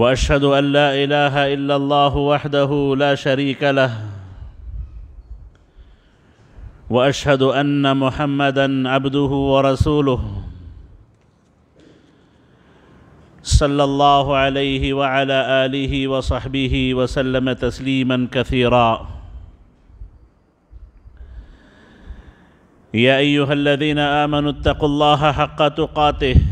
واشهد ان لا اله الا الله وحده لا شريك له واشهد ان محمدا عبده ورسوله صلى الله عليه وعلى اله وصحبه وسلم تسليما كثيرا يا ايها الذين امنوا اتقوا الله حق تقاته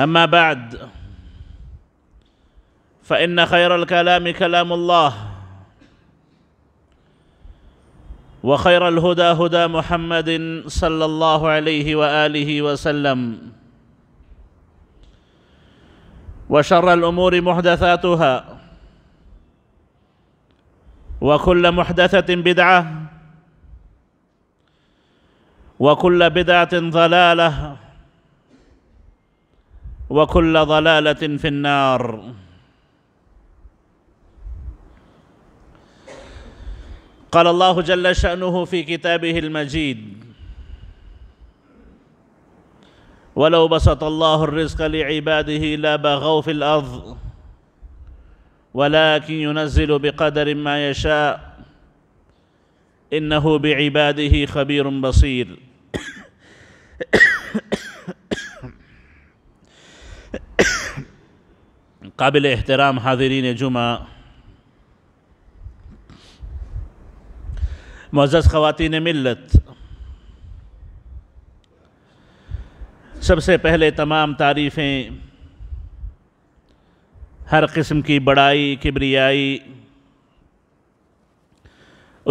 أما بعد فإن خير الكلام كلام الله وخير الهدى هدى محمد صلى الله عليه وآله وسلم وشر الأمور محدثاتها وكل محدثة بدعة وكل بدعة ضلالة وكل ضلاله في النار قال الله جل شانه في كتابه المجيد ولو بسط الله الرزق لعباده لبغوا في الارض ولكن ينزل بقدر ما يشاء انه بعباده خبير بصير قابل احترام حاضرین جمعہ معزز خواتین ملت سب سے پہلے تمام تعریفیں ہر قسم کی بڑائی کبریائی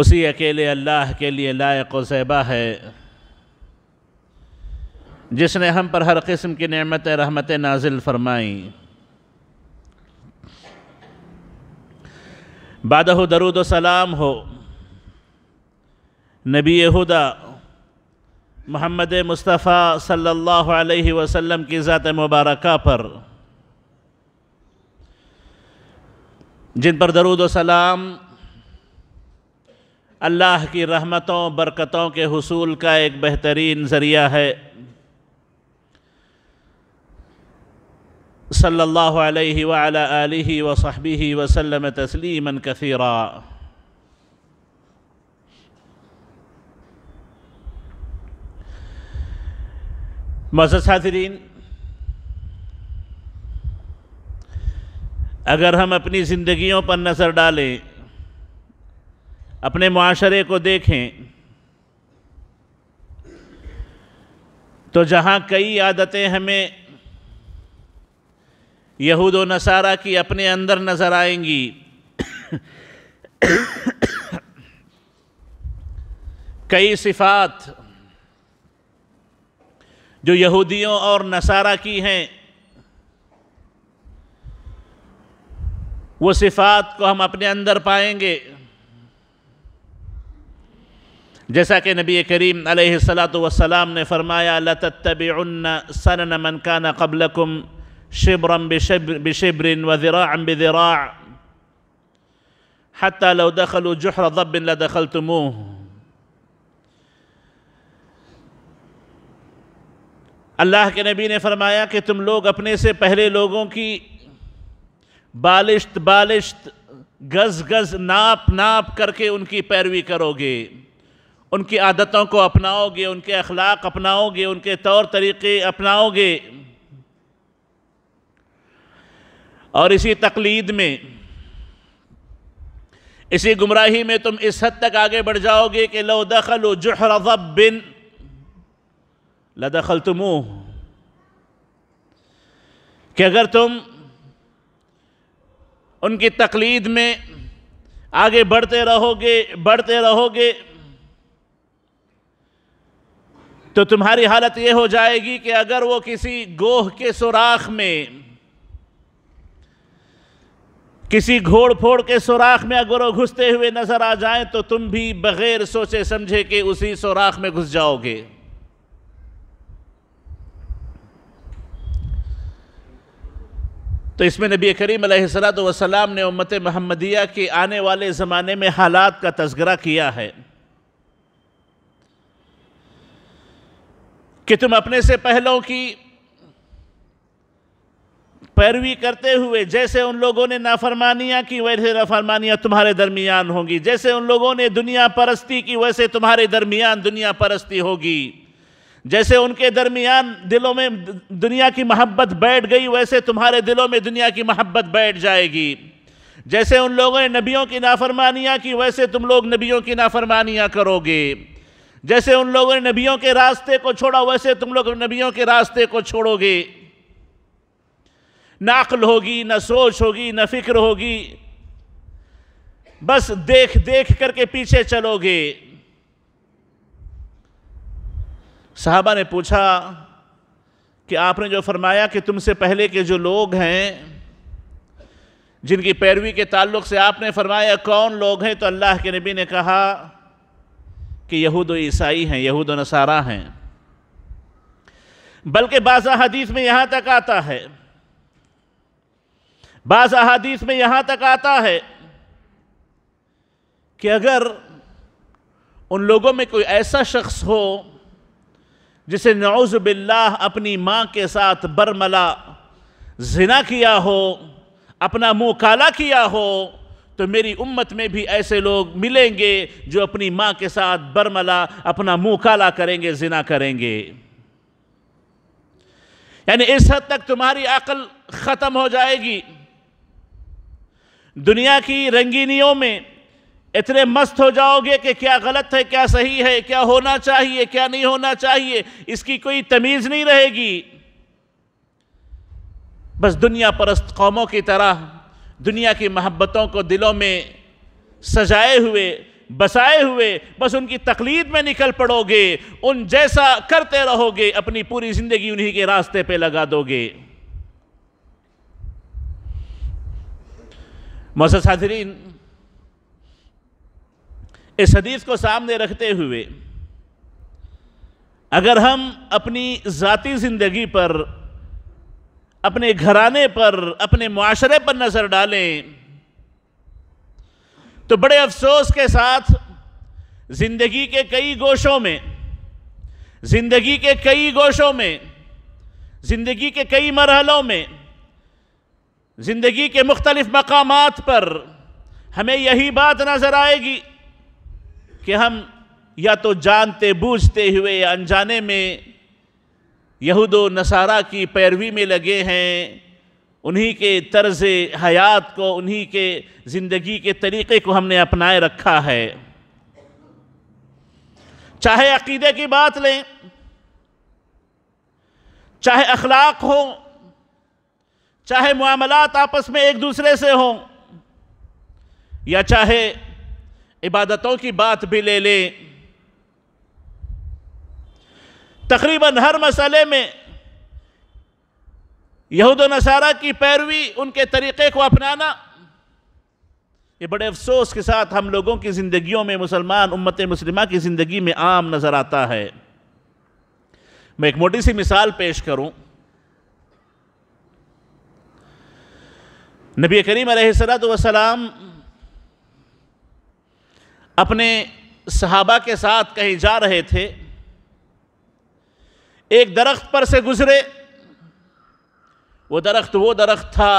اسی اکیلے اللہ کے لیے لائق و زیبہ ہے جس نے ہم پر ہر قسم کی نعمت رحمت نازل فرمائیں بادہ درود و سلام ہو نبی ہدا محمد مصطفیٰ صلی اللہ علیہ وسلم کی ذات مبارکہ پر جن پر درود و سلام اللہ کی رحمتوں برکتوں کے حصول کا ایک بہترین ذریعہ ہے صلی اللہ علیہ آلہ وصحبہ وسلم تسلیما کثیرا مزہ حاضرین اگر ہم اپنی زندگیوں پر نظر ڈالیں اپنے معاشرے کو دیکھیں تو جہاں کئی عادتیں ہمیں یہود و نصارہ کی اپنے اندر نظر آئیں گی کئی صفات جو یہودیوں اور نصارہ کی ہیں وہ صفات کو ہم اپنے اندر پائیں گے جیسا کہ نبی کریم علیہ السلام نے فرمایا لَتَتَّبِعُنَّ سَنَنَ مَنْ كَانَ قَبْلَكُمْ شبرا بشبر, وذراعا بذراع حتى لو دخلوا جحر ضب لدخلتموه اللہ کے نبی نے فرمایا کہ تم لوگ اپنے سے پہلے لوگوں کی بالشت بالشت گز گز ناپ ناپ کر کے ان کی پیروی کرو گے ان کی عادتوں کو اپناؤ گے ان کے اخلاق اپناؤ گے ان کے طور طریقے اپناؤ گے اور اسی تقلید میں اسی گمراہی میں تم اس حد تک آگے بڑھ جاؤ گے کہ لو دخل جحر ضب بن کہ اگر تم ان کی تقلید میں آگے بڑھتے رہو گے بڑھتے رہو گے تو تمہاری حالت یہ ہو جائے گی کہ اگر وہ کسی گوہ کے سوراخ میں کسی گھوڑ پھوڑ کے سوراخ میں اگر وہ گھستے ہوئے نظر آ جائیں تو تم بھی بغیر سوچے سمجھے کہ اسی سوراخ میں گھس جاؤ گے تو اس میں نبی کریم علیہ السلام نے امت محمدیہ کے آنے والے زمانے میں حالات کا تذکرہ کیا ہے کہ تم اپنے سے پہلوں کی پیروی کرتے ہوئے جیسے ان لوگوں نے نافرمانیاں کی ویسے نافرمانیاں تمہارے درمیان ہوں گی جیسے ان لوگوں نے دنیا پرستی کی ویسے تمہارے درمیان دنیا پرستی ہوگی جیسے ان کے درمیان دلوں میں دنیا کی محبت بیٹھ گئی ویسے تمہارے دلوں میں دنیا کی محبت بیٹھ جائے گی جیسے ان لوگوں نے نبیوں کی نافرمانیاں کی ویسے تم لوگ نبیوں کی نافرمانیاں کرو گے جیسے ان لوگوں نے نبیوں کے راستے کو چھوڑا ویسے تم لوگ نبیوں کے راستے کو چھوڑو گے نہ عقل ہوگی نہ سوچ ہوگی نہ فکر ہوگی بس دیکھ دیکھ کر کے پیچھے چلو گے صحابہ نے پوچھا کہ آپ نے جو فرمایا کہ تم سے پہلے کے جو لوگ ہیں جن کی پیروی کے تعلق سے آپ نے فرمایا کون لوگ ہیں تو اللہ کے نبی نے کہا کہ یہود و عیسائی ہیں یہود و نصارہ ہیں بلکہ بعض حدیث میں یہاں تک آتا ہے بعض احادیث میں یہاں تک آتا ہے کہ اگر ان لوگوں میں کوئی ایسا شخص ہو جسے نعوذ باللہ اپنی ماں کے ساتھ برملا زنا کیا ہو اپنا منہ کالا کیا ہو تو میری امت میں بھی ایسے لوگ ملیں گے جو اپنی ماں کے ساتھ برملا اپنا منہ کالا کریں گے زنا کریں گے یعنی اس حد تک تمہاری عقل ختم ہو جائے گی دنیا کی رنگینیوں میں اتنے مست ہو جاؤ گے کہ کیا غلط ہے کیا صحیح ہے کیا ہونا چاہیے کیا نہیں ہونا چاہیے اس کی کوئی تمیز نہیں رہے گی بس دنیا پرست قوموں کی طرح دنیا کی محبتوں کو دلوں میں سجائے ہوئے بسائے ہوئے بس ان کی تقلید میں نکل پڑو گے ان جیسا کرتے رہو گے اپنی پوری زندگی انہی کے راستے پہ لگا دو گے موسا حاضرین اس حدیث کو سامنے رکھتے ہوئے اگر ہم اپنی ذاتی زندگی پر اپنے گھرانے پر اپنے معاشرے پر نظر ڈالیں تو بڑے افسوس کے ساتھ زندگی کے کئی گوشوں میں زندگی کے کئی گوشوں میں زندگی کے کئی مرحلوں میں زندگی کے مختلف مقامات پر ہمیں یہی بات نظر آئے گی کہ ہم یا تو جانتے بوجھتے ہوئے یا انجانے میں یہود و نصارہ کی پیروی میں لگے ہیں انہی کے طرز حیات کو انہی کے زندگی کے طریقے کو ہم نے اپنائے رکھا ہے چاہے عقیدے کی بات لیں چاہے اخلاق ہوں چاہے معاملات آپس میں ایک دوسرے سے ہوں یا چاہے عبادتوں کی بات بھی لے لیں تقریباً ہر مسئلے میں یہود و نصارہ کی پیروی ان کے طریقے کو اپنانا یہ بڑے افسوس کے ساتھ ہم لوگوں کی زندگیوں میں مسلمان امت مسلمہ کی زندگی میں عام نظر آتا ہے میں ایک موٹی سی مثال پیش کروں نبی کریم علیہ السلام وسلام اپنے صحابہ کے ساتھ کہیں جا رہے تھے ایک درخت پر سے گزرے وہ درخت وہ درخت تھا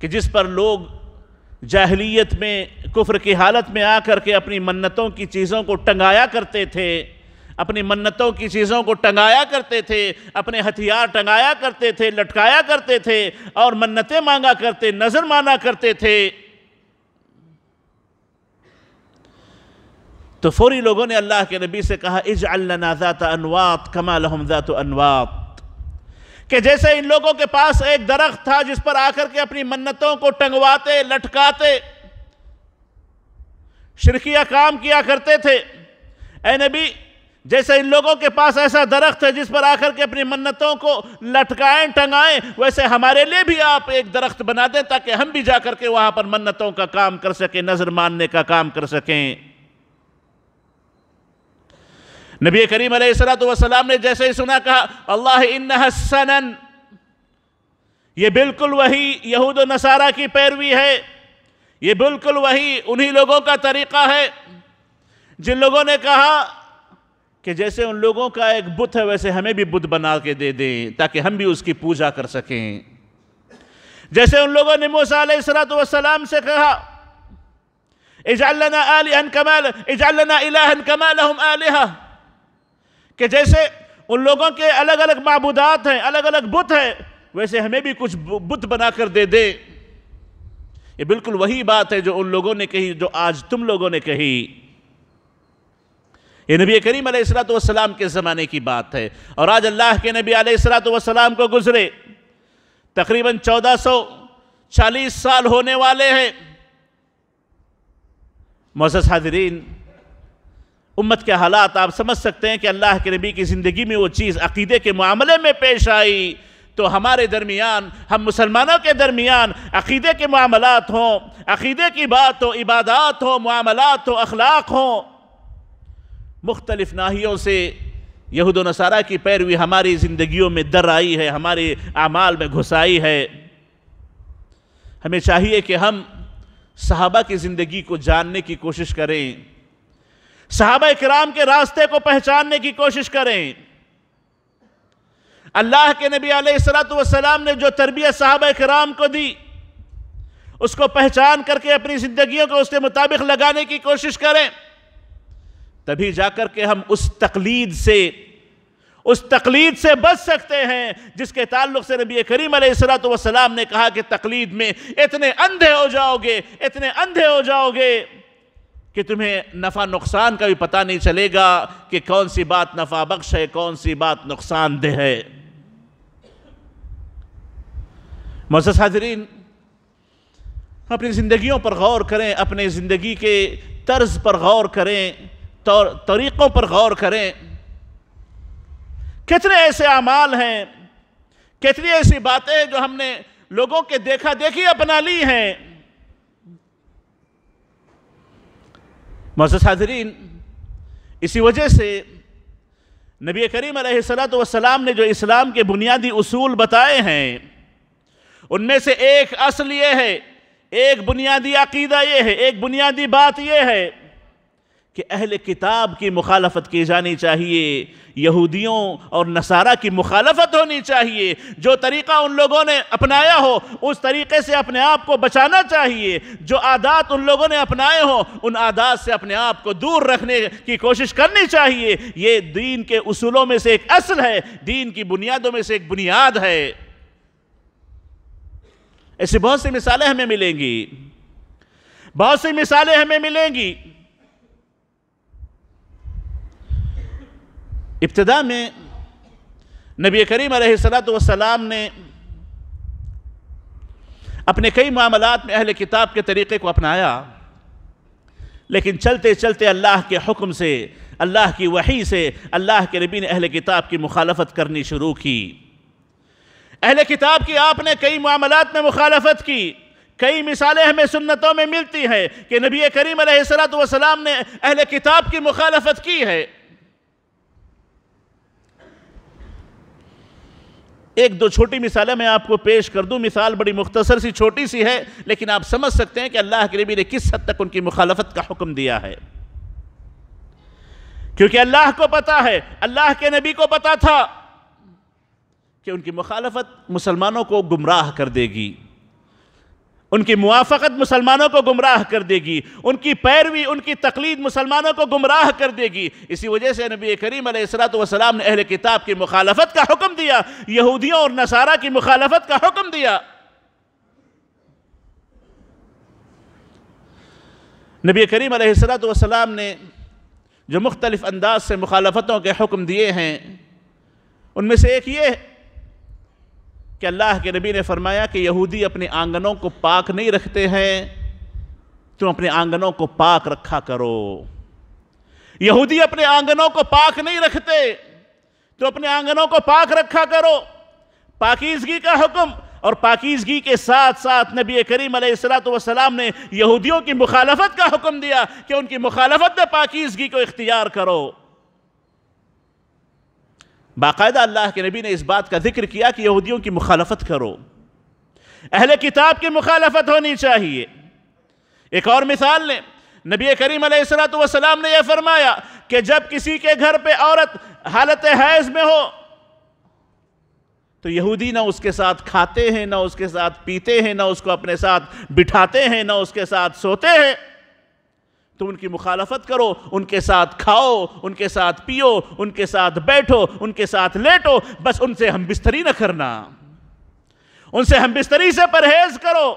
کہ جس پر لوگ جاہلیت میں کفر کی حالت میں آ کر کے اپنی منتوں کی چیزوں کو ٹنگایا کرتے تھے اپنی منتوں کی چیزوں کو ٹنگایا کرتے تھے اپنے ہتھیار ٹنگایا کرتے تھے لٹکایا کرتے تھے اور منتیں مانگا کرتے نظر مانا کرتے تھے تو فوری لوگوں نے اللہ کے نبی سے کہا اجعل لنا ذات انوات ذات انوات کہ جیسے ان لوگوں کے پاس ایک درخت تھا جس پر آ کر کے اپنی منتوں کو ٹنگواتے لٹکاتے شرکیہ کام کیا کرتے تھے اے نبی جیسے ان لوگوں کے پاس ایسا درخت ہے جس پر آ کر کے اپنی منتوں کو لٹکائیں ٹنگائیں ویسے ہمارے لیے بھی آپ ایک درخت بنا دیں تاکہ ہم بھی جا کر کے وہاں پر منتوں کا کام کر سکیں نظر ماننے کا کام کر سکیں نبی کریم علیہ السلام والسلام نے جیسے ہی سنا کہا اللہ سنن یہ بالکل وہی یہود و نصارہ کی پیروی ہے یہ بالکل وہی انہی لوگوں کا طریقہ ہے جن لوگوں نے کہا کہ جیسے ان لوگوں کا ایک بت ہے ویسے ہمیں بھی بت بنا کے دے دیں تاکہ ہم بھی اس کی پوجا کر سکیں جیسے ان لوگوں نے موسیٰ السلام والسلام سے کہا کہ جیسے ان لوگوں کے الگ الگ معبودات ہیں الگ الگ بت ہیں ویسے ہمیں بھی کچھ بت بنا کر دے دے یہ بالکل وہی بات ہے جو ان لوگوں نے کہی جو آج تم لوگوں نے کہی یہ نبی کریم علیہ السلام کے زمانے کی بات ہے اور آج اللہ کے نبی علیہ السلام کو گزرے تقریباً چودہ سو چالیس سال ہونے والے ہیں معزز حاضرین امت کے حالات آپ سمجھ سکتے ہیں کہ اللہ کے نبی کی زندگی میں وہ چیز عقیدے کے معاملے میں پیش آئی تو ہمارے درمیان ہم مسلمانوں کے درمیان عقیدے کے معاملات ہوں عقیدے کی بات ہو عبادات ہوں معاملات ہو اخلاق ہوں مختلف ناہیوں سے یہود و نصارہ کی پیروی ہماری زندگیوں میں در آئی ہے ہمارے اعمال میں گھسائی ہے ہمیں چاہیے کہ ہم صحابہ کی زندگی کو جاننے کی کوشش کریں صحابہ کرام کے راستے کو پہچاننے کی کوشش کریں اللہ کے نبی علیہ السلام نے جو تربیت صحابہ کرام کو دی اس کو پہچان کر کے اپنی زندگیوں کو اس کے مطابق لگانے کی کوشش کریں تبھی جا کر کے ہم اس تقلید سے اس تقلید سے بچ سکتے ہیں جس کے تعلق سے نبی کریم علیہ السلام والسلام نے کہا کہ تقلید میں اتنے اندھے ہو جاؤ گے اتنے اندھے ہو جاؤ گے کہ تمہیں نفع نقصان کا بھی پتہ نہیں چلے گا کہ کون سی بات نفع بخش ہے کون سی بات نقصان دہ ہے معزز حاضرین اپنی زندگیوں پر غور کریں اپنے زندگی کے طرز پر غور کریں طریقوں پر غور کریں کتنے ایسے اعمال ہیں کتنی ایسی باتیں ہیں جو ہم نے لوگوں کے دیکھا دیکھی اپنا لی ہیں معزز حاضرین اسی وجہ سے نبی کریم علیہ السلام نے جو اسلام کے بنیادی اصول بتائے ہیں ان میں سے ایک اصل یہ ہے ایک بنیادی عقیدہ یہ ہے ایک بنیادی بات یہ ہے کہ اہل کتاب کی مخالفت کی جانی چاہیے یہودیوں اور نصارہ کی مخالفت ہونی چاہیے جو طریقہ ان لوگوں نے اپنایا ہو اس طریقے سے اپنے آپ کو بچانا چاہیے جو آدات ان لوگوں نے اپنائے ہوں ان آدات سے اپنے آپ کو دور رکھنے کی کوشش کرنی چاہیے یہ دین کے اصولوں میں سے ایک اصل ہے دین کی بنیادوں میں سے ایک بنیاد ہے ایسی بہت سی مثالیں ہمیں ملیں گی بہت سی مثالیں ہمیں ملیں گی ابتدا میں نبی کریم علیہ السلام والسلام نے اپنے کئی معاملات میں اہل کتاب کے طریقے کو اپنایا لیکن چلتے چلتے اللہ کے حکم سے اللہ کی وحی سے اللہ کے نبی نے اہل کتاب کی مخالفت کرنی شروع کی اہل کتاب کی آپ نے کئی معاملات میں مخالفت کی کئی مثالیں ہمیں سنتوں میں ملتی ہیں کہ نبی کریم علیہ السلام نے اہل کتاب کی مخالفت کی ہے ایک دو چھوٹی مثالیں میں آپ کو پیش کر دوں مثال بڑی مختصر سی چھوٹی سی ہے لیکن آپ سمجھ سکتے ہیں کہ اللہ کے نبی نے کس حد تک ان کی مخالفت کا حکم دیا ہے کیونکہ اللہ کو پتا ہے اللہ کے نبی کو پتا تھا کہ ان کی مخالفت مسلمانوں کو گمراہ کر دے گی ان کی موافقت مسلمانوں کو گمراہ کر دے گی ان کی پیروی ان کی تقلید مسلمانوں کو گمراہ کر دے گی اسی وجہ سے نبی کریم علیہ السلام والسلام نے اہل کتاب کی مخالفت کا حکم دیا یہودیوں اور نصارہ کی مخالفت کا حکم دیا نبی کریم علیہ السلام والسلام نے جو مختلف انداز سے مخالفتوں کے حکم دیے ہیں ان میں سے ایک یہ ہے کہ اللہ کے نبی نے فرمایا کہ یہودی اپنے آنگنوں کو پاک نہیں رکھتے ہیں تم اپنے آنگنوں کو پاک رکھا کرو یہودی اپنے آنگنوں کو پاک نہیں رکھتے تم اپنے آنگنوں کو پاک رکھا کرو پاکیزگی کا حکم اور پاکیزگی کے ساتھ ساتھ نبی کریم علیہ السلام والسلام نے یہودیوں کی مخالفت کا حکم دیا کہ ان کی مخالفت میں پاکیزگی کو اختیار کرو باقاعدہ اللہ کے نبی نے اس بات کا ذکر کیا کہ یہودیوں کی مخالفت کرو اہل کتاب کی مخالفت ہونی چاہیے ایک اور مثال لیں نبی کریم علیہ السلام نے یہ فرمایا کہ جب کسی کے گھر پہ عورت حالت حیض میں ہو تو یہودی نہ اس کے ساتھ کھاتے ہیں نہ اس کے ساتھ پیتے ہیں نہ اس کو اپنے ساتھ بٹھاتے ہیں نہ اس کے ساتھ سوتے ہیں ان کی مخالفت کرو ان کے ساتھ کھاؤ ان کے ساتھ پیو ان کے ساتھ بیٹھو ان کے ساتھ لیٹو بس ان سے ہم بستری نہ کرنا ان سے ہم بستری سے پرہیز کرو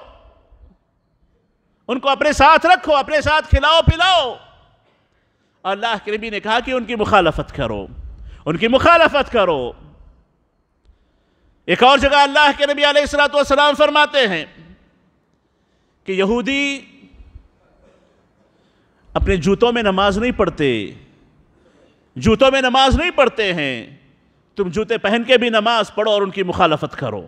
ان کو اپنے ساتھ رکھو اپنے ساتھ کھلاؤ پلاؤ اللہ کے نبی نے کہا کہ ان کی مخالفت کرو ان کی مخالفت کرو ایک اور جگہ اللہ کے نبی علیہ السلام فرماتے ہیں کہ یہودی اپنے جوتوں میں نماز نہیں پڑھتے جوتوں میں نماز نہیں پڑھتے ہیں تم جوتے پہن کے بھی نماز پڑھو اور ان کی مخالفت کرو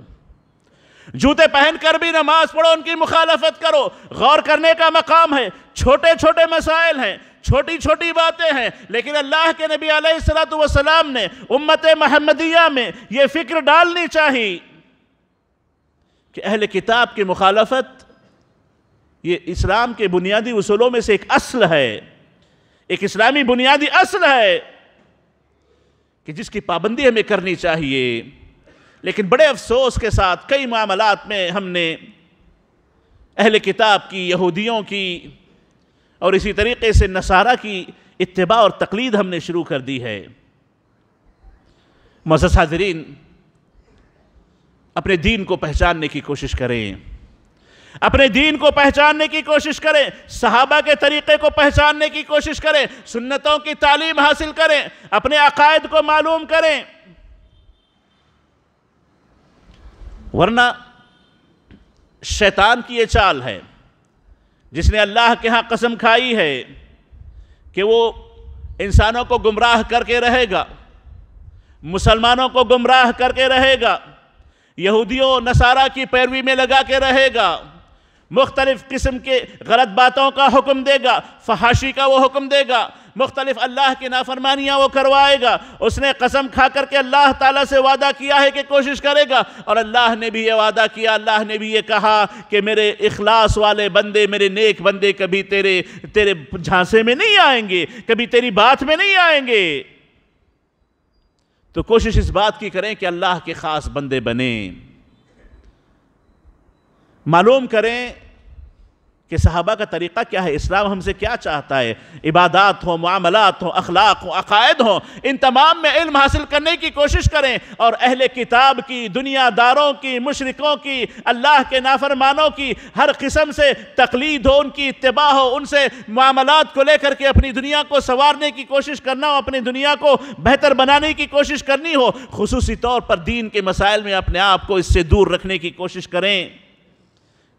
جوتے پہن کر بھی نماز پڑھو ان کی مخالفت کرو غور کرنے کا مقام ہے چھوٹے چھوٹے مسائل ہیں چھوٹی چھوٹی باتیں ہیں لیکن اللہ کے نبی علیہ السلام والسلام نے امت محمدیہ میں یہ فکر ڈالنی چاہی کہ اہل کتاب کی مخالفت یہ اسلام کے بنیادی اصولوں میں سے ایک اصل ہے ایک اسلامی بنیادی اصل ہے کہ جس کی پابندی ہمیں کرنی چاہیے لیکن بڑے افسوس کے ساتھ کئی معاملات میں ہم نے اہل کتاب کی یہودیوں کی اور اسی طریقے سے نصارہ کی اتباع اور تقلید ہم نے شروع کر دی ہے معزز حاضرین اپنے دین کو پہچاننے کی کوشش کریں اپنے دین کو پہچاننے کی کوشش کریں صحابہ کے طریقے کو پہچاننے کی کوشش کریں سنتوں کی تعلیم حاصل کریں اپنے عقائد کو معلوم کریں ورنہ شیطان کی یہ چال ہے جس نے اللہ کے ہاں قسم کھائی ہے کہ وہ انسانوں کو گمراہ کر کے رہے گا مسلمانوں کو گمراہ کر کے رہے گا یہودیوں نصارہ کی پیروی میں لگا کے رہے گا مختلف قسم کے غلط باتوں کا حکم دے گا فحاشی کا وہ حکم دے گا مختلف اللہ کی نافرمانیاں وہ کروائے گا اس نے قسم کھا کر کے اللہ تعالیٰ سے وعدہ کیا ہے کہ کوشش کرے گا اور اللہ نے بھی یہ وعدہ کیا اللہ نے بھی یہ کہا کہ میرے اخلاص والے بندے میرے نیک بندے کبھی تیرے تیرے جھانسے میں نہیں آئیں گے کبھی تیری بات میں نہیں آئیں گے تو کوشش اس بات کی کریں کہ اللہ کے خاص بندے بنیں معلوم کریں کہ صحابہ کا طریقہ کیا ہے اسلام ہم سے کیا چاہتا ہے عبادات ہوں معاملات ہوں اخلاق ہوں عقائد ہوں ان تمام میں علم حاصل کرنے کی کوشش کریں اور اہل کتاب کی دنیا داروں کی مشرکوں کی اللہ کے نافرمانوں کی ہر قسم سے تقلید ہو ان کی اتباع ہو ان سے معاملات کو لے کر کے اپنی دنیا کو سوارنے کی کوشش کرنا ہو اپنی دنیا کو بہتر بنانے کی کوشش کرنی ہو خصوصی طور پر دین کے مسائل میں اپنے آپ کو اس سے دور رکھنے کی کوشش کریں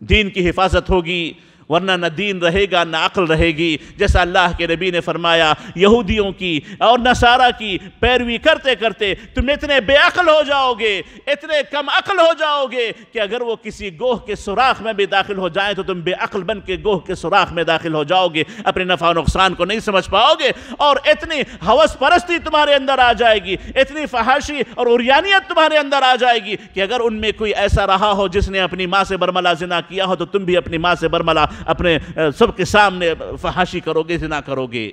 دین کی حفاظت ہوگی ورنہ نہ دین رہے گا نہ عقل رہے گی جیسا اللہ کے نبی نے فرمایا یہودیوں کی اور نصارہ کی پیروی کرتے کرتے تم اتنے بے عقل ہو جاؤ گے اتنے کم عقل ہو جاؤ گے کہ اگر وہ کسی گوہ کے سوراخ میں بھی داخل ہو جائیں تو تم بے عقل بن کے گوہ کے سوراخ میں داخل ہو جاؤ گے اپنے نفع و نقصان کو نہیں سمجھ پاؤ گے اور اتنی حوث پرستی تمہارے اندر آ جائے گی اتنی فحاشی اور اوریانیت تمہارے اندر آ جائے گی کہ اگر ان میں کوئی ایسا رہا ہو جس نے اپنی ماں سے برملا زنا کیا ہو تو تم بھی اپنی ماں سے برملا اپنے سب کے سامنے فحاشی کرو گے زنا کرو گے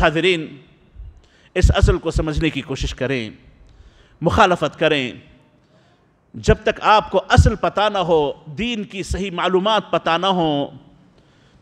حاضرین اس اصل کو سمجھنے کی کوشش کریں مخالفت کریں جب تک آپ کو اصل پتہ نہ ہو دین کی صحیح معلومات پتہ نہ ہو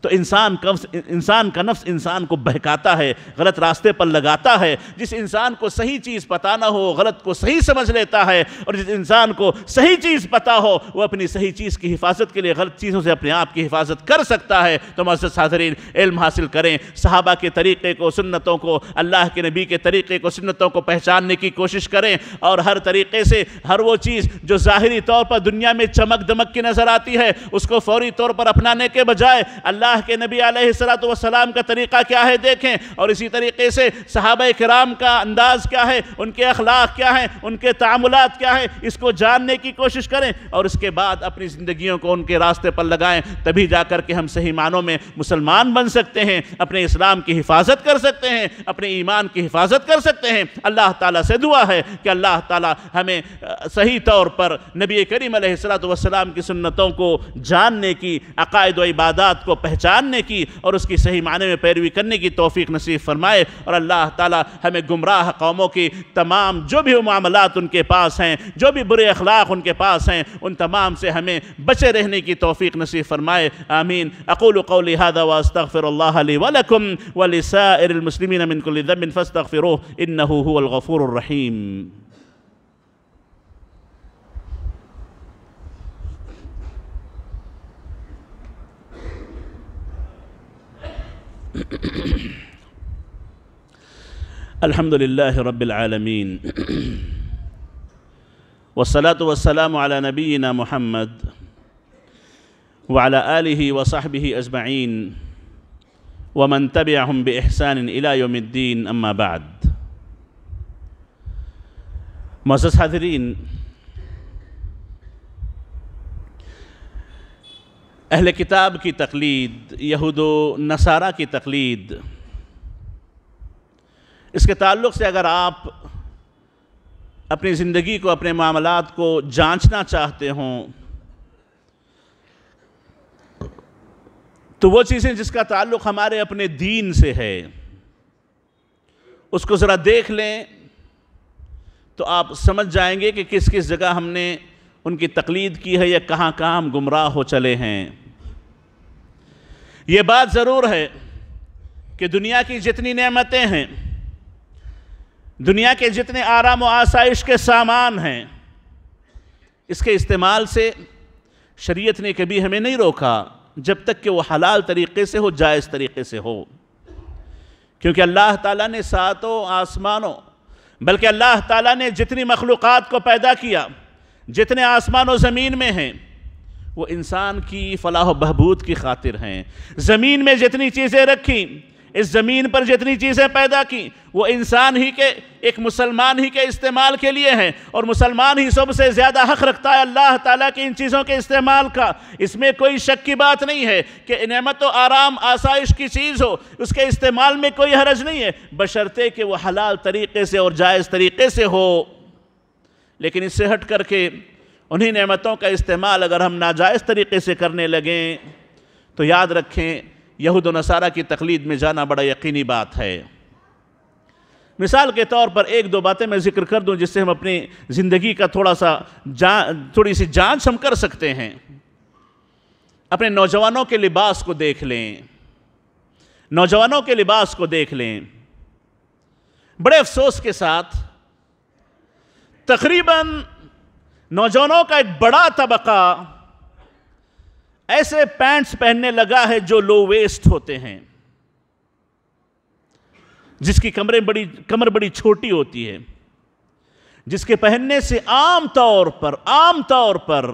تو انسان کب انسان کا نفس انسان کو بہکاتا ہے غلط راستے پر لگاتا ہے جس انسان کو صحیح چیز نہ ہو غلط کو صحیح سمجھ لیتا ہے اور جس انسان کو صحیح چیز پتہ ہو وہ اپنی صحیح چیز کی حفاظت کے لیے غلط چیزوں سے اپنے آپ کی حفاظت کر سکتا ہے تو معزز حاضرین علم حاصل کریں صحابہ کے طریقے کو سنتوں کو اللہ کے نبی کے طریقے کو سنتوں کو پہچاننے کی کوشش کریں اور ہر طریقے سے ہر وہ چیز جو ظاہری طور پر دنیا میں چمک دمک کی نظر آتی ہے اس کو فوری طور پر اپنانے کے بجائے اللہ اللہ کے نبی علیہ السلام کا طریقہ کیا ہے دیکھیں اور اسی طریقے سے صحابہ کرام کا انداز کیا ہے ان کے اخلاق کیا ہے ان کے تعاملات کیا ہیں اس کو جاننے کی کوشش کریں اور اس کے بعد اپنی زندگیوں کو ان کے راستے پر لگائیں تبھی جا کر کے ہم صحیح معنوں میں مسلمان بن سکتے ہیں اپنے اسلام کی حفاظت کر سکتے ہیں اپنے ایمان کی حفاظت کر سکتے ہیں اللہ تعالیٰ سے دعا ہے کہ اللہ تعالیٰ ہمیں صحیح طور پر نبی کریم علیہ السلام کی سنتوں کو جاننے کی عقائد و عبادات کو پہچان پہچاننے کی اور اس کی صحیح معنی میں پیروی کرنے کی توفیق نصیب فرمائے اور اللہ تعالی ہمیں گمراہ قوموں کی تمام جو بھی معاملات ان کے پاس ہیں جو بھی برے اخلاق ان کے پاس ہیں ان تمام سے ہمیں بچے رہنے کی توفیق نصیب فرمائے آمین اقول قولی هذا واستغفر اللہ لی ولکم المسلمین من کل ذنب فاستغفروه انہو هو الغفور الرحیم الحمد لله رب العالمين والصلاة والسلام على نبينا محمد وعلى آله وصحبه أجمعين ومن تبعهم بإحسان إلى يوم الدين أما بعد مؤسس حاضرين اہل کتاب کی تقلید یہود و نصارہ کی تقلید اس کے تعلق سے اگر آپ اپنی زندگی کو اپنے معاملات کو جانچنا چاہتے ہوں تو وہ چیزیں جس کا تعلق ہمارے اپنے دین سے ہے اس کو ذرا دیکھ لیں تو آپ سمجھ جائیں گے کہ کس کس جگہ ہم نے ان کی تقلید کی ہے یا کہاں کہاں ہم گمراہ ہو چلے ہیں یہ بات ضرور ہے کہ دنیا کی جتنی نعمتیں ہیں دنیا کے جتنے آرام و آسائش کے سامان ہیں اس کے استعمال سے شریعت نے کبھی ہمیں نہیں روکا جب تک کہ وہ حلال طریقے سے ہو جائز طریقے سے ہو کیونکہ اللہ تعالیٰ نے ساتوں آسمانوں بلکہ اللہ تعالیٰ نے جتنی مخلوقات کو پیدا کیا جتنے آسمان و زمین میں ہیں وہ انسان کی فلاح و بہبود کی خاطر ہیں زمین میں جتنی چیزیں رکھیں اس زمین پر جتنی چیزیں پیدا کی وہ انسان ہی کے ایک مسلمان ہی کے استعمال کے لیے ہیں اور مسلمان ہی سب سے زیادہ حق رکھتا ہے اللہ تعالیٰ کی ان چیزوں کے استعمال کا اس میں کوئی شک کی بات نہیں ہے کہ نعمت و آرام آسائش کی چیز ہو اس کے استعمال میں کوئی حرج نہیں ہے بشرطے کہ وہ حلال طریقے سے اور جائز طریقے سے ہو لیکن اس سے ہٹ کر کے انہی نعمتوں کا استعمال اگر ہم ناجائز طریقے سے کرنے لگیں تو یاد رکھیں یہود و نصارہ کی تقلید میں جانا بڑا یقینی بات ہے مثال کے طور پر ایک دو باتیں میں ذکر کر دوں جس سے ہم اپنی زندگی کا تھوڑا سا تھوڑی سی جانچ ہم کر سکتے ہیں اپنے نوجوانوں کے لباس کو دیکھ لیں نوجوانوں کے لباس کو دیکھ لیں بڑے افسوس کے ساتھ تقریباً نوجوانوں کا ایک بڑا طبقہ ایسے پینٹس پہننے لگا ہے جو لو ویسٹ ہوتے ہیں جس کی کمرے بڑی کمر بڑی چھوٹی ہوتی ہے جس کے پہننے سے عام طور پر عام طور پر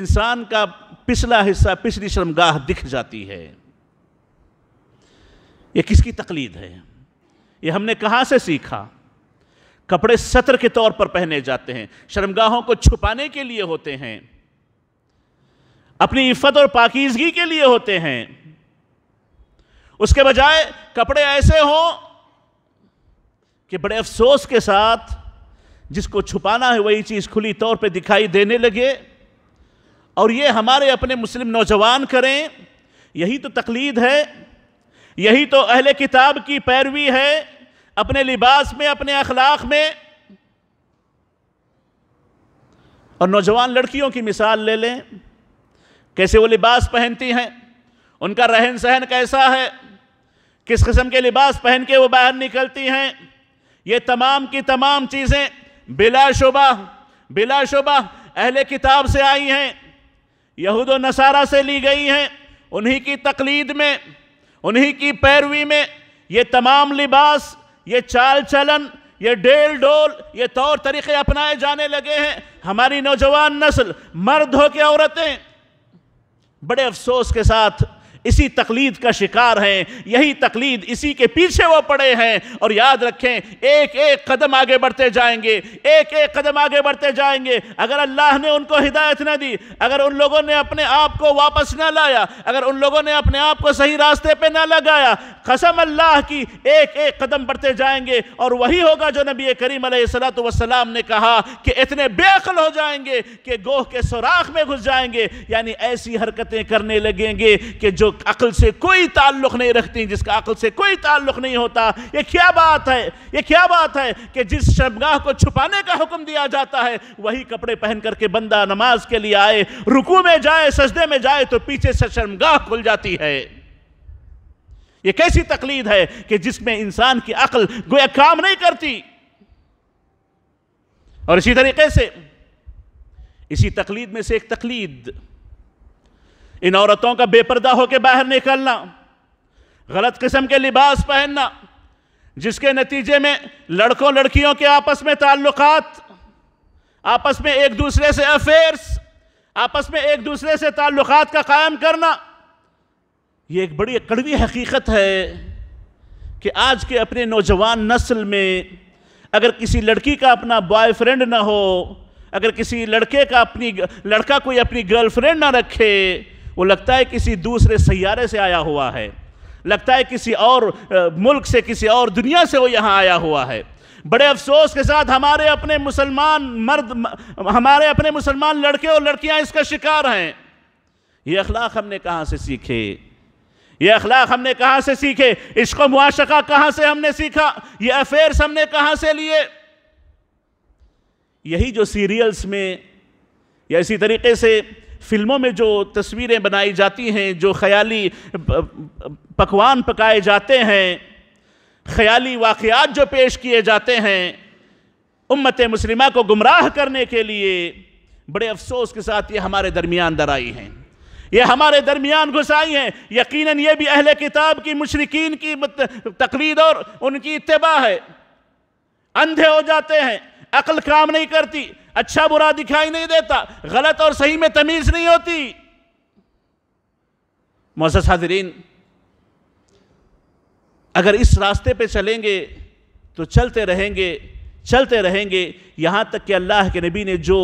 انسان کا پچھلا حصہ پچھلی شرمگاہ دکھ جاتی ہے یہ کس کی تقلید ہے یہ ہم نے کہاں سے سیکھا کپڑے سطر کے طور پر پہنے جاتے ہیں شرمگاہوں کو چھپانے کے لیے ہوتے ہیں اپنی عفت اور پاکیزگی کے لیے ہوتے ہیں اس کے بجائے کپڑے ایسے ہوں کہ بڑے افسوس کے ساتھ جس کو چھپانا ہے وہی چیز کھلی طور پہ دکھائی دینے لگے اور یہ ہمارے اپنے مسلم نوجوان کریں یہی تو تقلید ہے یہی تو اہل کتاب کی پیروی ہے اپنے لباس میں اپنے اخلاق میں اور نوجوان لڑکیوں کی مثال لے لیں کیسے وہ لباس پہنتی ہیں ان کا رہن سہن کیسا ہے کس قسم کے لباس پہن کے وہ باہر نکلتی ہیں یہ تمام کی تمام چیزیں بلا شبہ بلا شبہ اہل کتاب سے آئی ہیں یہود و نصارہ سے لی گئی ہیں انہی کی تقلید میں انہی کی پیروی میں یہ تمام لباس یہ چال چلن یہ ڈیل ڈول یہ طور طریقے اپنائے جانے لگے ہیں ہماری نوجوان نسل مرد ہو کے عورتیں بڑے افسوس کے ساتھ اسی تقلید کا شکار ہیں یہی تقلید اسی کے پیچھے وہ پڑے ہیں اور یاد رکھیں ایک ایک قدم آگے بڑھتے جائیں گے ایک ایک قدم آگے بڑھتے جائیں گے اگر اللہ نے ان کو ہدایت نہ دی اگر ان لوگوں نے اپنے آپ کو واپس نہ لایا اگر ان لوگوں نے اپنے آپ کو صحیح راستے پہ نہ لگایا قسم اللہ کی ایک ایک قدم بڑھتے جائیں گے اور وہی ہوگا جو نبی کریم علیہ السلام نے کہا کہ اتنے بے اقل ہو جائیں گے کہ گوہ کے سوراخ میں گھس جائیں گے یعنی ایسی حرکتیں کرنے لگیں گے کہ جو عقل سے کوئی تعلق نہیں رکھتی جس کا عقل سے کوئی تعلق نہیں ہوتا یہ کیا بات ہے یہ کیا بات ہے کہ جس شبگاہ کو چھپانے کا حکم دیا جاتا ہے وہی کپڑے پہن کر کے بندہ نماز کے لیے آئے رکو میں جائے سجدے میں جائے تو پیچھے سے سشرمگاہ کھل جاتی ہے یہ کیسی تقلید ہے کہ جس میں انسان کی عقل گویا کام نہیں کرتی اور اسی طریقے سے اسی تقلید میں سے ایک ہے ان عورتوں کا بے پردہ ہو کے باہر نکلنا غلط قسم کے لباس پہننا جس کے نتیجے میں لڑکوں لڑکیوں کے آپس میں تعلقات آپس میں ایک دوسرے سے افیئرس آپس میں ایک دوسرے سے تعلقات کا قائم کرنا یہ ایک بڑی کڑوی حقیقت ہے کہ آج کے اپنے نوجوان نسل میں اگر کسی لڑکی کا اپنا بوائے فرینڈ نہ ہو اگر کسی لڑکے کا اپنی لڑکا کوئی اپنی گرل فرینڈ نہ رکھے وہ لگتا ہے کسی دوسرے سیارے سے آیا ہوا ہے لگتا ہے کسی اور ملک سے کسی اور دنیا سے وہ یہاں آیا ہوا ہے بڑے افسوس کے ساتھ ہمارے اپنے مسلمان مرد ہمارے اپنے مسلمان لڑکے اور لڑکیاں اس کا شکار ہیں یہ اخلاق ہم نے کہاں سے سیکھے یہ اخلاق ہم نے کہاں سے سیکھے عشق و معاشقہ کہاں سے ہم نے سیکھا یہ افیئرس ہم نے کہاں سے لیے یہی جو سیریلز میں یا اسی طریقے سے فلموں میں جو تصویریں بنائی جاتی ہیں جو خیالی پکوان پکائے جاتے ہیں خیالی واقعات جو پیش کیے جاتے ہیں امت مسلمہ کو گمراہ کرنے کے لیے بڑے افسوس کے ساتھ یہ ہمارے درمیان درائی ہیں یہ ہمارے درمیان گھس آئی ہیں یقیناً یہ بھی اہل کتاب کی مشرقین کی تقلید اور ان کی اتباع ہے اندھے ہو جاتے ہیں عقل کام نہیں کرتی اچھا برا دکھائی نہیں دیتا غلط اور صحیح میں تمیز نہیں ہوتی معزز حاضرین اگر اس راستے پہ چلیں گے تو چلتے رہیں گے چلتے رہیں گے یہاں تک کہ اللہ کے نبی نے جو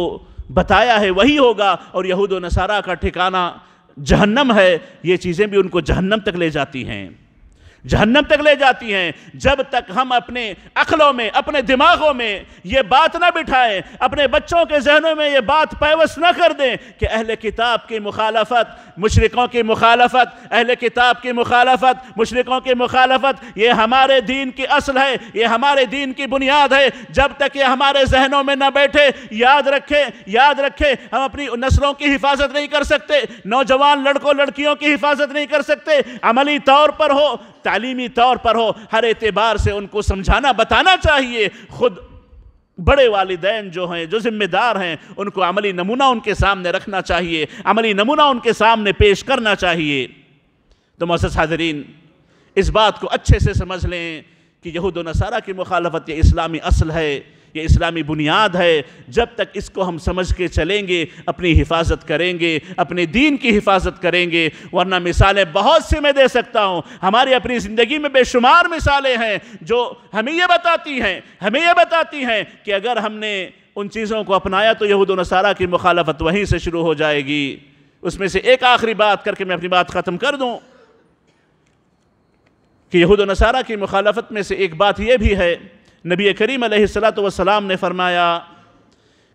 بتایا ہے وہی ہوگا اور یہود و نصارہ کا ٹھکانہ جہنم ہے یہ چیزیں بھی ان کو جہنم تک لے جاتی ہیں جہنم تک لے جاتی ہیں جب تک ہم اپنے عقلوں میں اپنے دماغوں میں یہ بات نہ بٹھائیں اپنے بچوں کے ذہنوں میں یہ بات پیوس نہ کر دیں کہ اہل کتاب کی مخالفت مشرقوں کی مخالفت اہل کتاب کی مخالفت مشرقوں کی مخالفت یہ ہمارے دین کی اصل ہے یہ ہمارے دین کی بنیاد ہے جب تک یہ ہمارے ذہنوں میں نہ بیٹھے یاد رکھیں یاد رکھیں ہم اپنی نسلوں کی حفاظت نہیں کر سکتے نوجوان لڑکوں لڑکیوں کی حفاظت نہیں کر سکتے عملی طور پر ہو تعلیمی طور پر ہو ہر اعتبار سے ان کو سمجھانا بتانا چاہیے خود بڑے والدین جو ہیں جو ذمہ دار ہیں ان کو عملی نمونہ ان کے سامنے رکھنا چاہیے عملی نمونہ ان کے سامنے پیش کرنا چاہیے تو محسوس حاضرین اس بات کو اچھے سے سمجھ لیں کہ یہود و نصارہ کی مخالفت یہ اسلامی اصل ہے کہ اسلامی بنیاد ہے جب تک اس کو ہم سمجھ کے چلیں گے اپنی حفاظت کریں گے اپنے دین کی حفاظت کریں گے ورنہ مثالیں بہت میں دے سکتا ہوں ہماری اپنی زندگی میں بے شمار مثالیں ہیں جو ہمیں یہ بتاتی ہیں ہمیں یہ بتاتی ہیں کہ اگر ہم نے ان چیزوں کو اپنایا تو یہود و نصارہ کی مخالفت وہیں سے شروع ہو جائے گی اس میں سے ایک آخری بات کر کے میں اپنی بات ختم کر دوں کہ یہود و نصارہ کی مخالفت میں سے ایک بات یہ بھی ہے نبی کریم علیہ السلام نے فرمایا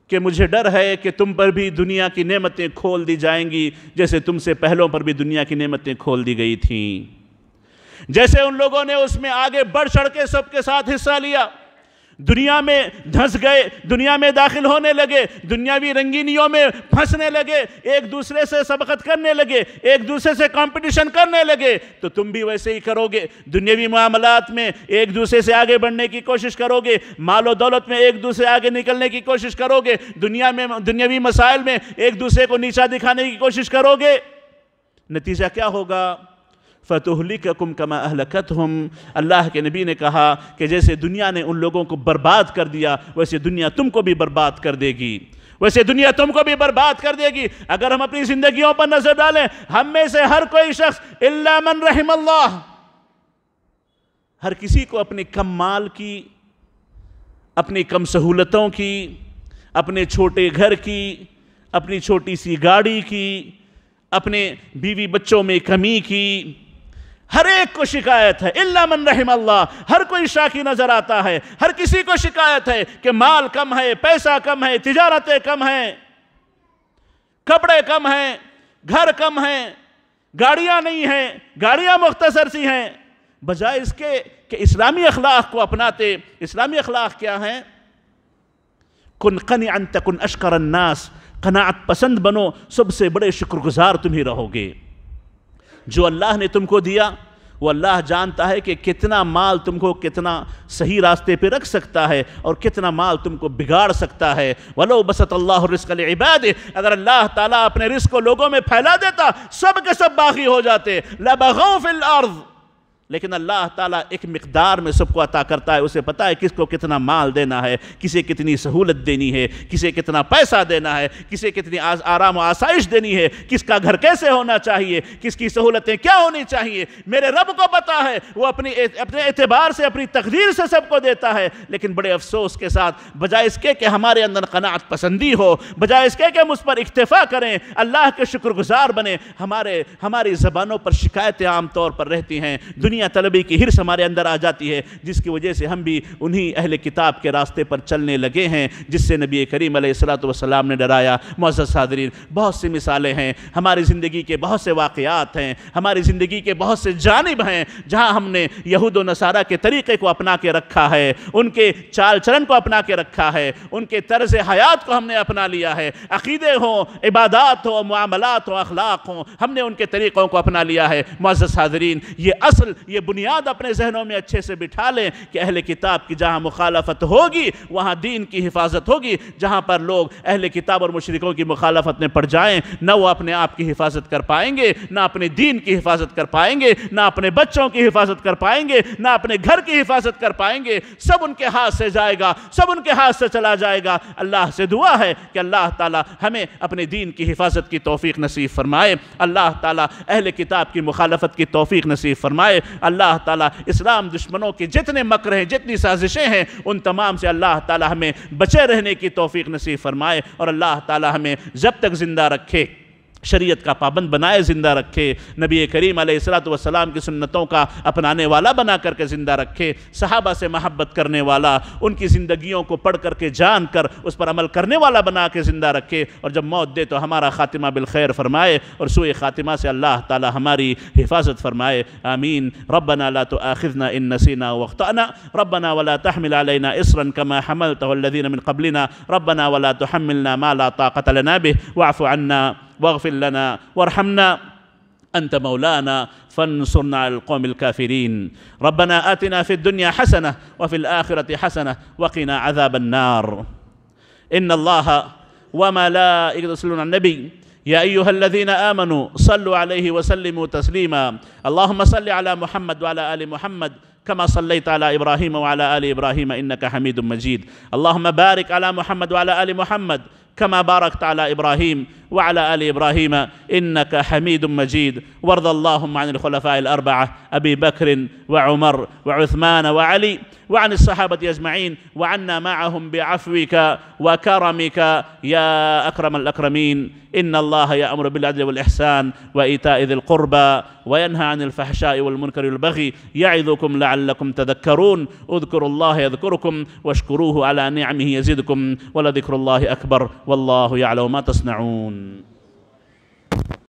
کہ مجھے ڈر ہے کہ تم پر بھی دنیا کی نعمتیں کھول دی جائیں گی جیسے تم سے پہلوں پر بھی دنیا کی نعمتیں کھول دی گئی تھیں جیسے ان لوگوں نے اس میں آگے بڑھ چڑھ کے سب کے ساتھ حصہ لیا دنیا میں دھنس گئے دنیا میں داخل ہونے لگے دنیاوی رنگینیوں میں پھنسنے لگے ایک دوسرے سے سبقت کرنے لگے ایک دوسرے سے کمپٹیشن کرنے لگے تو تم بھی ویسے ہی کرو گے دنیاوی معاملات میں ایک دوسرے سے آگے بڑھنے کی کوشش کرو گے مال و دولت میں ایک دوسرے آگے نکلنے کی کوشش کرو گے دنیا میں دنیاوی مسائل میں ایک دوسرے کو نیچا دکھانے کی کوشش کرو گے نتیجہ کیا ہوگا فَتُحْلِكَكُمْ كَمَا کم کما اللہ کے نبی نے کہا کہ جیسے دنیا نے ان لوگوں کو برباد کر دیا ویسے دنیا تم کو بھی برباد کر دے گی ویسے دنیا تم کو بھی برباد کر دے گی اگر ہم اپنی زندگیوں پر نظر ڈالیں ہم میں سے ہر کوئی شخص من رحم اللہ ہر کسی کو اپنے کم مال کی اپنی کم سہولتوں کی اپنے چھوٹے گھر کی اپنی چھوٹی سی گاڑی کی اپنے بیوی بچوں میں کمی کی ہر ایک کو شکایت ہے اللہ من رحم اللہ ہر کوئی شاکی نظر آتا ہے ہر کسی کو شکایت ہے کہ مال کم ہے پیسہ کم ہے تجارتیں کم ہیں کپڑے کم ہیں گھر کم ہیں گاڑیاں نہیں ہیں گاڑیاں مختصر سی ہیں بجائے اس کے کہ اسلامی اخلاق کو اپناتے اسلامی اخلاق کیا ہیں کن قنعن تکن اشکر الناس قناعت پسند بنو سب سے بڑے شکر گزار تم ہی رہو گے جو اللہ نے تم کو دیا وہ اللہ جانتا ہے کہ کتنا مال تم کو کتنا صحیح راستے پہ رکھ سکتا ہے اور کتنا مال تم کو بگاڑ سکتا ہے ولو بسط اللہ رزق العباد اگر اللہ تعالیٰ اپنے رزق کو لوگوں میں پھیلا دیتا سب کے سب باغی ہو جاتے لیکن اللہ تعالیٰ ایک مقدار میں سب کو عطا کرتا ہے اسے پتہ ہے کس کو کتنا مال دینا ہے کسے کتنی سہولت دینی ہے کسے کتنا پیسہ دینا ہے کسے کتنی آرام و آسائش دینی ہے کس کا گھر کیسے ہونا چاہیے کس کی سہولتیں کیا ہونی چاہیے میرے رب کو پتہ ہے وہ اپنی اپنے اعتبار سے اپنی تقدیر سے سب کو دیتا ہے لیکن بڑے افسوس کے ساتھ بجائے اس کے کہ ہمارے اندر قناعت پسندی ہو بجائے اس کے کہ ہم اس پر اکتفا کریں اللہ کے شکر گزار بنیں ہمارے ہماری زبانوں پر شکایتیں عام طور پر رہتی ہیں دنیا طلبی کی ہرس ہمارے اندر آ جاتی ہے جس کی وجہ سے ہم بھی انہی اہل کتاب کے راستے پر چلنے لگے ہیں جس سے نبی کریم علیہ السلام نے نے ڈرایا صادرین بہت سی مثالیں ہیں ہماری زندگی کے بہت سے واقعات ہیں ہماری زندگی کے بہت سے جانب ہیں جہاں ہم نے یہود و نصارہ کے طریقے کو اپنا کے رکھا ہے ان کے چال چلن کو اپنا کے رکھا ہے ان کے طرز حیات کو ہم نے اپنا لیا ہے عقیدے ہوں عبادات ہوں معاملات ہوں اخلاق ہوں ہم نے ان کے طریقوں کو اپنا لیا ہے معزز صادرین یہ اصل یہ بنیاد اپنے ذہنوں میں اچھے سے بٹھا لیں کہ اہل کتاب کی جہاں مخالفت ہوگی وہاں دین کی حفاظت ہوگی جہاں پر لوگ اہل کتاب اور مشرکوں کی مخالفت میں پڑ جائیں نہ وہ اپنے آپ کی حفاظت کر پائیں گے نہ اپنے دین کی حفاظت کر پائیں گے نہ اپنے بچوں کی حفاظت کر پائیں گے نہ اپنے گھر کی حفاظت کر پائیں گے سب ان کے ہاتھ سے جائے گا سب ان کے ہاتھ سے چلا جائے گا اللہ سے دعا ہے کہ اللہ تعالی ہمیں اپنے دین کی حفاظت کی توفیق نصیب فرمائے اللہ تعالی اہل کتاب کی مخالفت کی توفیق نصیب فرمائے اللہ تعالیٰ اسلام دشمنوں کے جتنے مکر ہیں جتنی سازشیں ہیں ان تمام سے اللہ تعالیٰ ہمیں بچے رہنے کی توفیق نصیب فرمائے اور اللہ تعالیٰ ہمیں جب تک زندہ رکھے شریعت کا پابند بنائے زندہ رکھے نبی کریم علیہ السلام کی سنتوں کا اپنانے والا بنا کر کے زندہ رکھے صحابہ سے محبت کرنے والا ان کی زندگیوں کو پڑھ کر کے جان کر اس پر عمل کرنے والا بنا کے زندہ رکھے اور جب موت دے تو ہمارا خاتمہ بالخیر فرمائے اور سوئے خاتمہ سے اللہ تعالی ہماری حفاظت فرمائے آمین ربنا لا تآخذنا ان نسینا وقتانہ ربنا ولا تحمل اسرا کما حملتا والذین من قبلنا ربنا ولا تحملنا ما لا طاقت لنا به وعفو عنا واغفر لنا وارحمنا أنت مولانا فانصرنا على القوم الكافرين ربنا آتنا في الدنيا حسنة وفي الآخرة حسنة وقنا عذاب النار إن الله وملائكته يصلون على النبي يا أيها الذين آمنوا صلوا عليه وسلموا تسليما اللهم صل على محمد وعلى آل محمد كما صليت على إبراهيم وعلى آل إبراهيم إنك حميد مجيد اللهم بارك على محمد وعلى آل محمد كما باركت على إبراهيم وعلى آل إبراهيم إنك حميد مجيد وارض اللهم عن الخلفاء الأربعة أبي بكر وعمر وعثمان وعلي وعن الصحابة أجمعين وعنا معهم بعفوك وكرمك يا أكرم الأكرمين إن الله يأمر بالعدل والإحسان وإيتاء ذي القربى وينهى عن الفحشاء والمنكر والبغي يعظكم لعلكم تذكرون اذكروا الله يذكركم واشكروه على نعمه يزدكم ولذكر الله أكبر والله يعلم ما تصنعون 음,